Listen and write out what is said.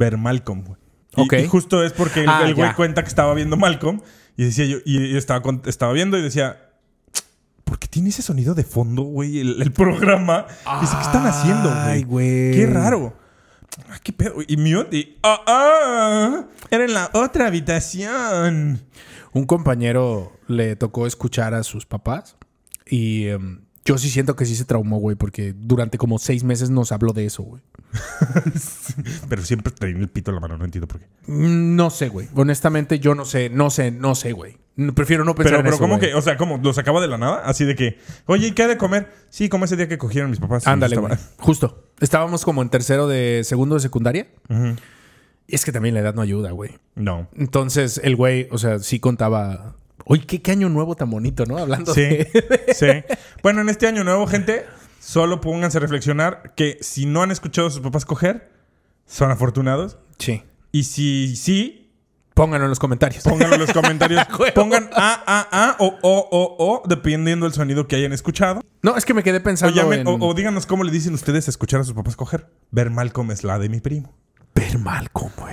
ver Malcolm, güey. Y, justo es porque el, ah, güey cuenta que estaba viendo Malcolm y decía yo, y estaba, estaba viendo y decía, ¿por qué tiene ese sonido de fondo, güey? El, programa. dice, ¿qué están haciendo, güey? güey. Qué raro. Ah, qué pedo. Y mío, y, ah, ah, era en la otra habitación. Un compañero le tocó escuchar a sus papás y em, yo sí siento que sí se traumó, güey, porque durante como seis meses nos habló de eso, güey. Pero siempre traen el pito la mano, no entiendo por qué. No sé, güey. Honestamente, yo no sé, no sé, no sé, güey. Prefiero no pensar pero, en pero ¿cómo que? O sea, ¿cómo? ¿Los sacaba de la nada? Así de que, oye, qué ha de comer? Sí, como ese día que cogieron mis papás. Ándale, Justo. Estábamos como en tercero de segundo de secundaria. y es que también la edad no ayuda, güey. No. Entonces, el güey, o sea, sí contaba. Oye, qué, año nuevo tan bonito, ¿no? Hablando de... sí. Bueno, en este año nuevo, gente, solo pónganse a reflexionar que si no han escuchado a sus papás coger, son afortunados. Sí. Y si sí, pónganlo en los comentarios. Pónganlo en los comentarios. Pongan a, a, a o, o, o, o, dependiendo del sonido que hayan escuchado. No, es que me quedé pensando. O, en... o, díganos cómo le dicen ustedes escuchar a sus papás coger. Ver mal como es la de mi primo. Ver mal como